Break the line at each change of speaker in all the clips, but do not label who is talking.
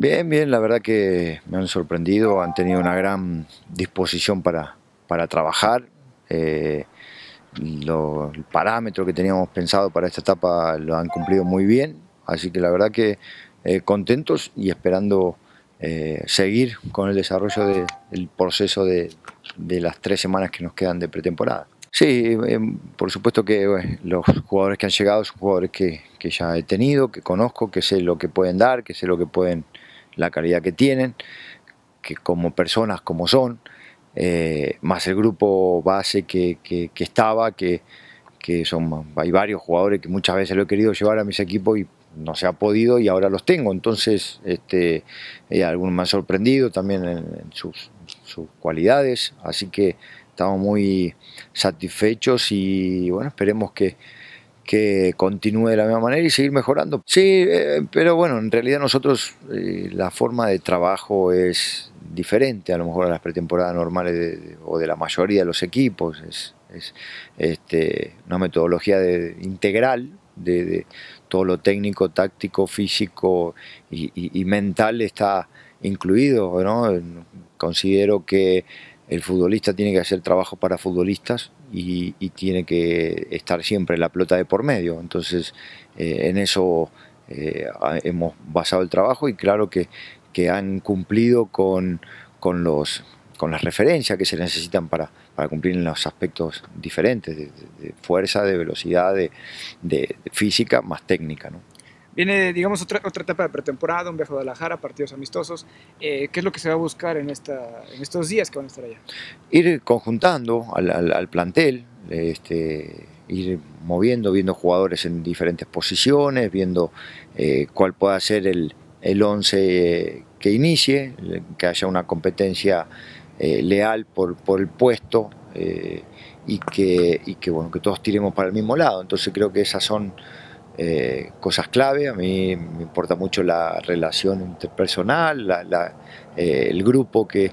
Bien, bien, la verdad que me han sorprendido, han tenido una gran disposición para, para trabajar. Eh, el parámetro que teníamos pensado para esta etapa lo han cumplido muy bien, así que la verdad que eh, contentos y esperando eh, seguir con el desarrollo del proceso de, de las tres semanas que nos quedan de pretemporada. Sí, por supuesto que los jugadores que han llegado son jugadores que, que, ya he tenido, que conozco, que sé lo que pueden dar, que sé lo que pueden la calidad que tienen, que como personas, como son, eh, más el grupo base que, estaba, que, son, hay varios jugadores que muchas veces lo he querido llevar a mis equipos y no se ha podido y ahora los tengo. Entonces, este, eh, algunos me han sorprendido también en, sus, sus, cualidades, así que estamos muy satisfechos y bueno, esperemos que que continúe de la misma manera y seguir mejorando. Sí, eh, pero bueno, en realidad nosotros eh, la forma de trabajo es diferente a lo mejor a las pretemporadas normales o de la mayoría de los equipos. Es, este, una metodología de, integral de, todo lo técnico, táctico, físico y, y mental está incluido. ¿no? Considero que el futbolista tiene que hacer trabajo para futbolistas y, tiene que estar siempre la pelota de por medio. Entonces, eh, en eso eh, hemos basado el trabajo y claro que, han cumplido con, las referencias que se necesitan para, cumplir en los aspectos diferentes, de, fuerza, de velocidad, de, física más técnica. Viene, digamos, otra, otra etapa de pretemporada, un viaje a Guadalajara, partidos amistosos. Eh, ¿Qué es lo que se va a buscar en, esta, en estos días que van a estar allá? Ir conjuntando al, plantel, este, ir moviendo, viendo jugadores en diferentes posiciones, viendo eh, cuál pueda ser el, el once eh, que inicie, que haya una competencia leal por, por el puesto y, que, y que, bueno, que todos tiremos para el mismo lado. Entonces creo que esas son eh, cosas clave. A mí me importa mucho la relación interpersonal, eh, el grupo que,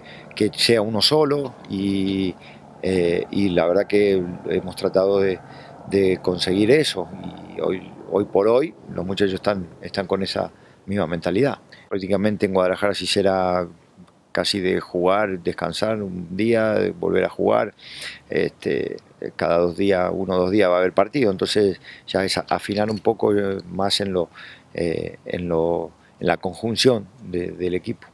sea uno solo eh, y, la verdad que hemos tratado de, conseguir eso y hoy, hoy por hoy los muchachos están, están con esa misma mentalidad. Prácticamente en Guadalajara sí será casi de jugar, descansar un día, volver a jugar. Este, eh, cada dos días, uno o dos días va a haber partido, entonces ya es afinar un poco eh, más en, lo, eh, en, lo, en la conjunción del equipo.